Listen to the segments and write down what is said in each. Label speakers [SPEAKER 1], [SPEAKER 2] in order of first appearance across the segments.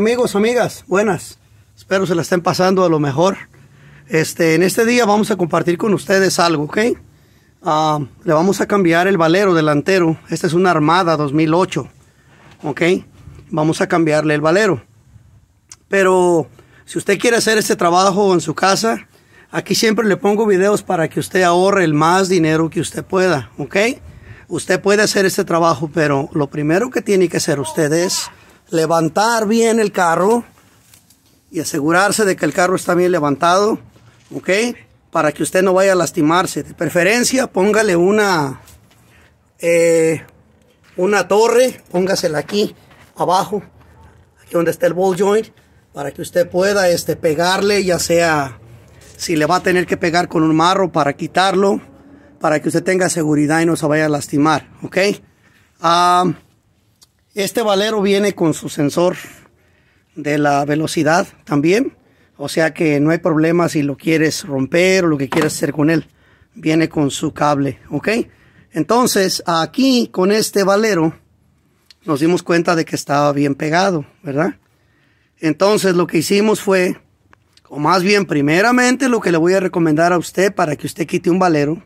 [SPEAKER 1] Amigos, amigas, buenas. Espero se la estén pasando a lo mejor. Este, en este día vamos a compartir con ustedes algo, ¿ok? Ah, le vamos a cambiar el valero delantero. Esta es una Armada 2008, ¿ok? Vamos a cambiarle el valero. Pero si usted quiere hacer este trabajo en su casa, aquí siempre le pongo videos para que usted ahorre el más dinero que usted pueda, ¿ok? Usted puede hacer este trabajo, pero lo primero que tiene que hacer usted es levantar bien el carro y asegurarse de que el carro está bien levantado, ¿ok? Para que usted no vaya a lastimarse. De preferencia, póngale una, eh, una torre, póngasela aquí abajo, aquí donde está el ball joint, para que usted pueda este, pegarle, ya sea si le va a tener que pegar con un marro para quitarlo, para que usted tenga seguridad y no se vaya a lastimar, ¿ok? Ah, este valero viene con su sensor de la velocidad también. O sea que no hay problema si lo quieres romper o lo que quieras hacer con él. Viene con su cable, ¿ok? Entonces, aquí con este valero nos dimos cuenta de que estaba bien pegado, ¿verdad? Entonces, lo que hicimos fue, o más bien, primeramente lo que le voy a recomendar a usted para que usted quite un valero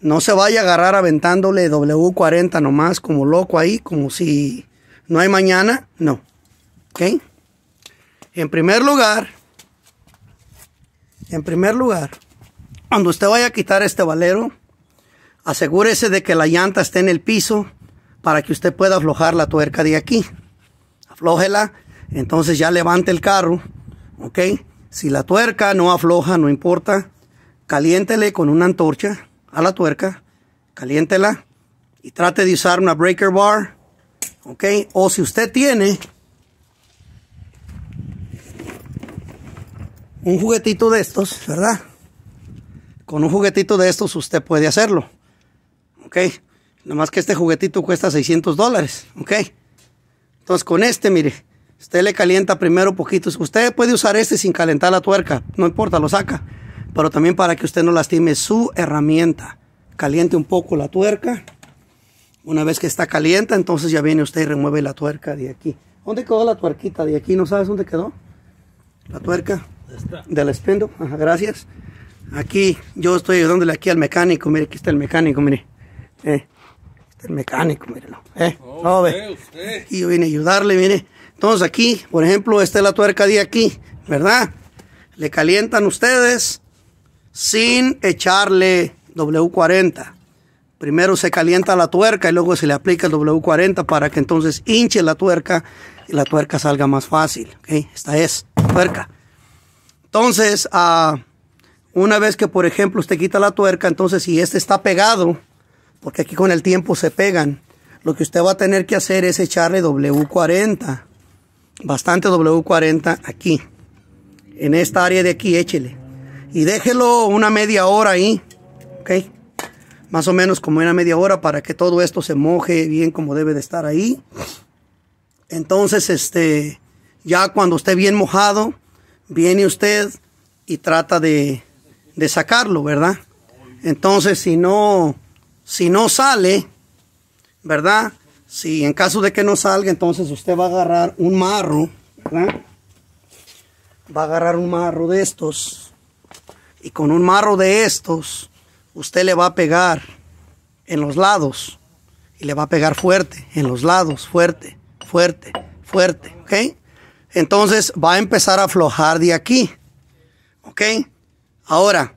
[SPEAKER 1] no se vaya a agarrar aventándole W40 nomás como loco ahí, como si no hay mañana. No. ¿Ok? En primer lugar, en primer lugar, cuando usted vaya a quitar este valero, asegúrese de que la llanta esté en el piso para que usted pueda aflojar la tuerca de aquí. Aflójela, entonces ya levante el carro, ¿ok? Si la tuerca no afloja, no importa, caliéntele con una antorcha a la tuerca, caliéntela y trate de usar una breaker bar, ¿ok? O si usted tiene un juguetito de estos, ¿verdad? Con un juguetito de estos usted puede hacerlo, ¿ok? Nada más que este juguetito cuesta 600 dólares, ¿ok? Entonces con este, mire, usted le calienta primero poquito Usted puede usar este sin calentar la tuerca, no importa, lo saca pero también para que usted no lastime su herramienta. Caliente un poco la tuerca. Una vez que está caliente, entonces ya viene usted y remueve la tuerca de aquí. ¿Dónde quedó la tuerquita de aquí? ¿No sabes dónde quedó? La tuerca del espendo. gracias. Aquí yo estoy ayudándole aquí al mecánico. Mire, aquí está el mecánico, mire. Eh, el mecánico, mírelo. Eh, oh, Y yo vine a ayudarle, mire. Entonces aquí, por ejemplo, esta es la tuerca de aquí, ¿verdad? Le calientan ustedes sin echarle W40. Primero se calienta la tuerca y luego se le aplica el W40 para que entonces hinche la tuerca y la tuerca salga más fácil. Esta es tuerca. Entonces, ah, una vez que por ejemplo usted quita la tuerca, entonces si este está pegado, porque aquí con el tiempo se pegan, lo que usted va a tener que hacer es echarle W40, bastante W40 aquí. En esta área de aquí échele y déjelo una media hora ahí, ¿ok? Más o menos como una media hora para que todo esto se moje bien como debe de estar ahí. Entonces, este, ya cuando esté bien mojado, viene usted y trata de, sacarlo, ¿verdad? Entonces, si no, si no sale, ¿verdad? Si en caso de que no salga, entonces usted va a agarrar un marro, ¿verdad? Va a agarrar un marro de estos, y con un marro de estos usted le va a pegar en los lados y le va a pegar fuerte, en los lados, fuerte, fuerte, fuerte, ¿ok? Entonces va a empezar a aflojar de aquí, ¿ok? Ahora,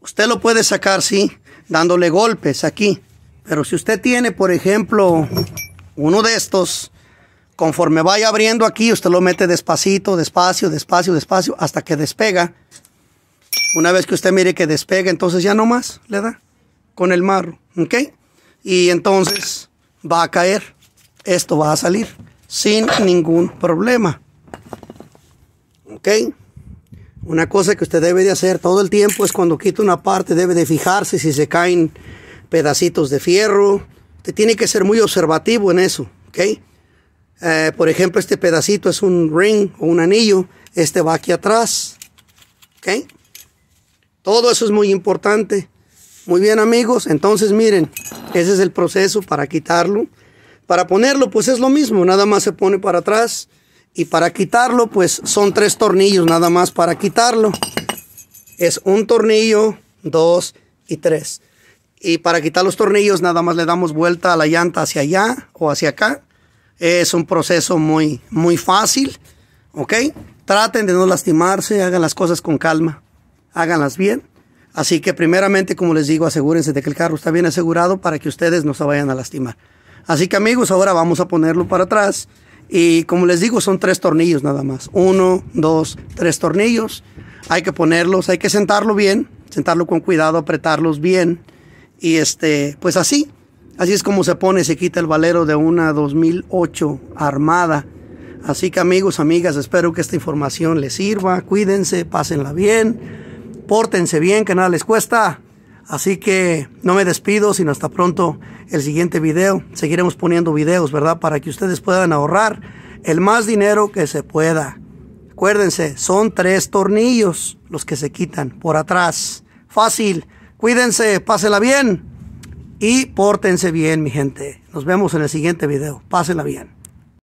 [SPEAKER 1] usted lo puede sacar, sí, dándole golpes aquí, pero si usted tiene, por ejemplo, uno de estos, conforme vaya abriendo aquí, usted lo mete despacito, despacio, despacio, despacio, hasta que despega una vez que usted mire que despega, entonces ya no más le da con el marro, ¿ok? Y entonces va a caer. Esto va a salir sin ningún problema, ¿ok? Una cosa que usted debe de hacer todo el tiempo es cuando quita una parte, debe de fijarse si se caen pedacitos de fierro. Usted tiene que ser muy observativo en eso, ¿ok? Eh, por ejemplo, este pedacito es un ring o un anillo. Este va aquí atrás, ¿ok? Todo eso es muy importante. Muy bien amigos, entonces miren, ese es el proceso para quitarlo. Para ponerlo pues es lo mismo, nada más se pone para atrás y para quitarlo pues son tres tornillos nada más para quitarlo. Es un tornillo, dos y tres. Y para quitar los tornillos nada más le damos vuelta a la llanta hacia allá o hacia acá. Es un proceso muy, muy fácil, ¿ok? Traten de no lastimarse, hagan las cosas con calma háganlas bien. Así que primeramente, como les digo, asegúrense de que el carro está bien asegurado para que ustedes no se vayan a lastimar. Así que amigos, ahora vamos a ponerlo para atrás. Y como les digo, son tres tornillos nada más. Uno, dos, tres tornillos. Hay que ponerlos, hay que sentarlo bien, sentarlo con cuidado, apretarlos bien. Y este, pues así, así es como se pone, se quita el valero de una 2008 armada. Así que amigos, amigas, espero que esta información les sirva. Cuídense, pásenla bien. Pórtense bien, que nada les cuesta. Así que no me despido, sino hasta pronto el siguiente video. Seguiremos poniendo videos, ¿verdad? Para que ustedes puedan ahorrar el más dinero que se pueda. Acuérdense, son tres tornillos los que se quitan por atrás. Fácil. Cuídense, pásenla bien y pórtense bien, mi gente. Nos vemos en el siguiente video. Pásenla bien.